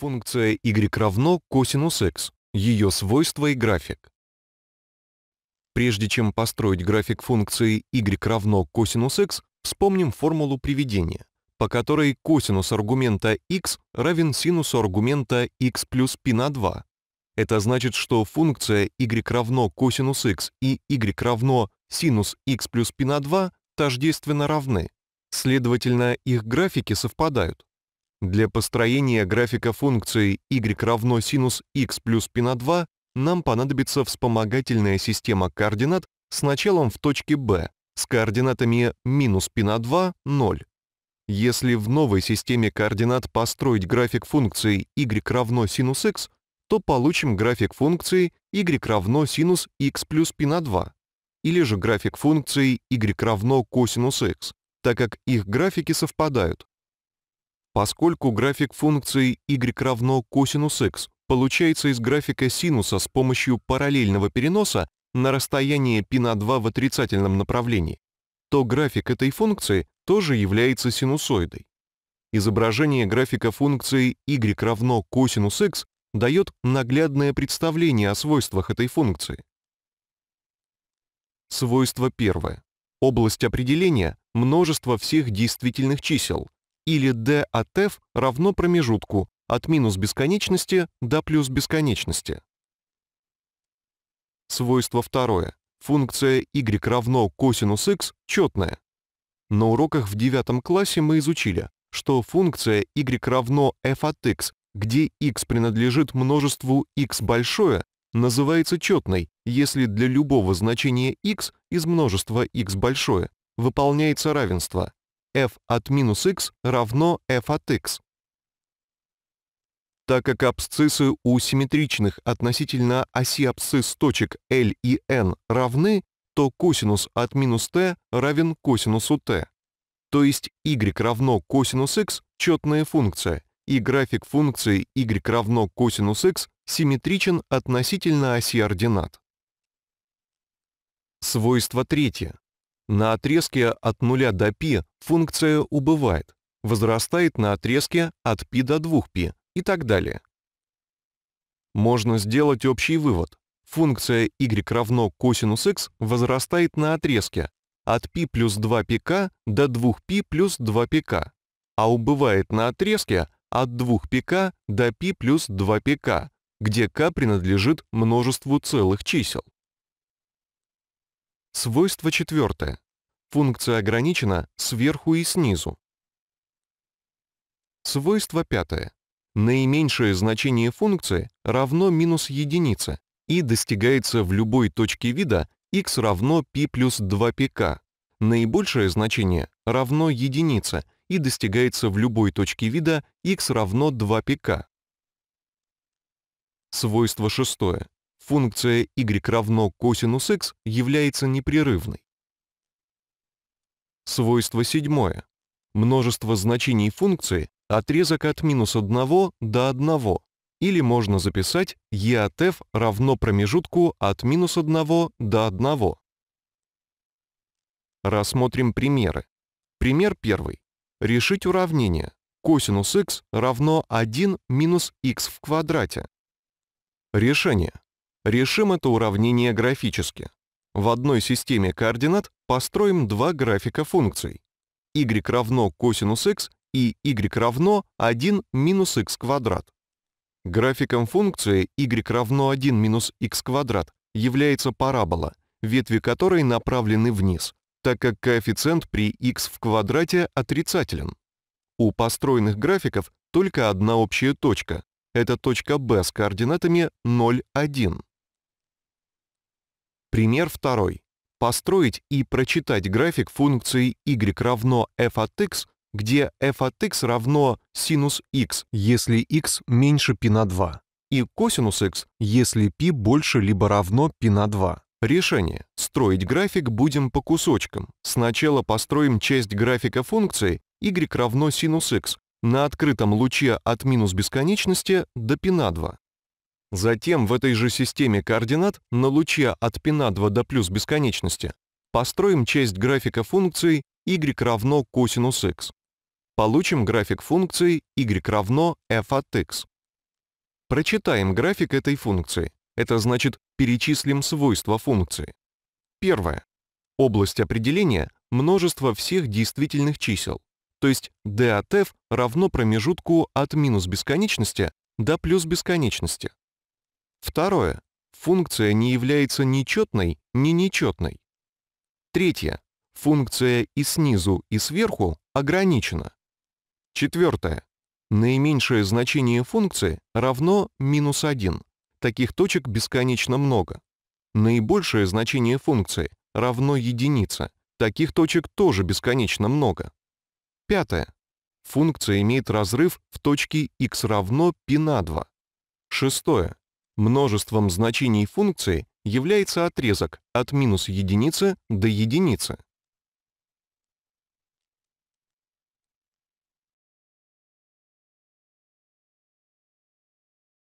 функция y равно косинус x, ее свойства и график. Прежде чем построить график функции y равно косинус x, вспомним формулу приведения, по которой косинус аргумента x равен синусу аргумента x плюс π на 2. Это значит, что функция y равно косинус x и y равно синус x плюс π на 2 тождественно равны. Следовательно, их графики совпадают. Для построения графика функции y равно синус x плюс π на 2 нам понадобится вспомогательная система координат с началом в точке B с координатами минус π на 2, 0. Если в новой системе координат построить график функции y равно синус x, то получим график функции y равно синус x плюс π на 2, или же график функции y равно косинус x, так как их графики совпадают. Поскольку график функции y равно косинус x получается из графика синуса с помощью параллельного переноса на расстояние π на 2 в отрицательном направлении, то график этой функции тоже является синусоидой. Изображение графика функции y равно косинус x дает наглядное представление о свойствах этой функции. Свойство первое. Область определения – множество всех действительных чисел, или d от f равно промежутку от минус бесконечности до плюс бесконечности. Свойство второе. Функция y равно косинус x четная. На уроках в девятом классе мы изучили, что функция y равно f от x, где x принадлежит множеству x большое, называется четной, если для любого значения x из множества x большое выполняется равенство f от минус x равно f от x. Так как абсциссы у симметричных относительно оси абсцисс точек L и N равны, то косинус от минус t равен косинусу t. То есть y равно косинус x – четная функция, и график функции y равно косинус x симметричен относительно оси ординат. Свойство третье. На отрезке от 0 до π функция убывает, возрастает на отрезке от π до 2π и так далее. Можно сделать общий вывод. Функция y равно косинус x возрастает на отрезке от π плюс 2πk до 2π плюс 2πk, а убывает на отрезке от 2πk до π плюс 2πk, где k принадлежит множеству целых чисел. Свойство четвертое. Функция ограничена сверху и снизу. Свойство пятое. Наименьшее значение функции равно минус единице и достигается в любой точке вида x равно π плюс 2πk. Наибольшее значение равно единице и достигается в любой точке вида x равно 2πk. Свойство шестое функция y равно косинус x является непрерывной. Свойство седьмое. Множество значений функции отрезок от минус 1 до 1, или можно записать e от f равно промежутку от минус 1 до 1. Рассмотрим примеры. Пример первый. Решить уравнение. Косинус x равно 1 минус x в квадрате. Решение. Решим это уравнение графически. В одной системе координат построим два графика функций y равно косинус x и y равно 1 минус x квадрат. Графиком функции y равно 1 минус x квадрат является парабола, ветви которой направлены вниз, так как коэффициент при x в квадрате отрицателен. У построенных графиков только одна общая точка. Это точка b с координатами 0, 1. Пример второй. Построить и прочитать график функции y равно f от x, где f от x равно синус x, если x меньше π на 2, и косинус x, если π больше либо равно π на 2. Решение. Строить график будем по кусочкам. Сначала построим часть графика функции y равно синус x на открытом луче от минус бесконечности до π на 2. Затем в этой же системе координат на луче от π 2 до плюс бесконечности построим часть графика функции y равно косинус x. Получим график функции y равно f от x. Прочитаем график этой функции. Это значит, перечислим свойства функции. Первое. Область определения – множество всех действительных чисел, то есть d от f равно промежутку от минус бесконечности до плюс бесконечности. Второе. Функция не является ни четной, ни нечетной. Третье. Функция и снизу, и сверху ограничена. Четвертое. Наименьшее значение функции равно минус 1. Таких точек бесконечно много. Наибольшее значение функции равно единице. Таких точек тоже бесконечно много. Пятое. Функция имеет разрыв в точке x равно π на 2. Шестое. Множеством значений функции является отрезок от минус единицы до единицы.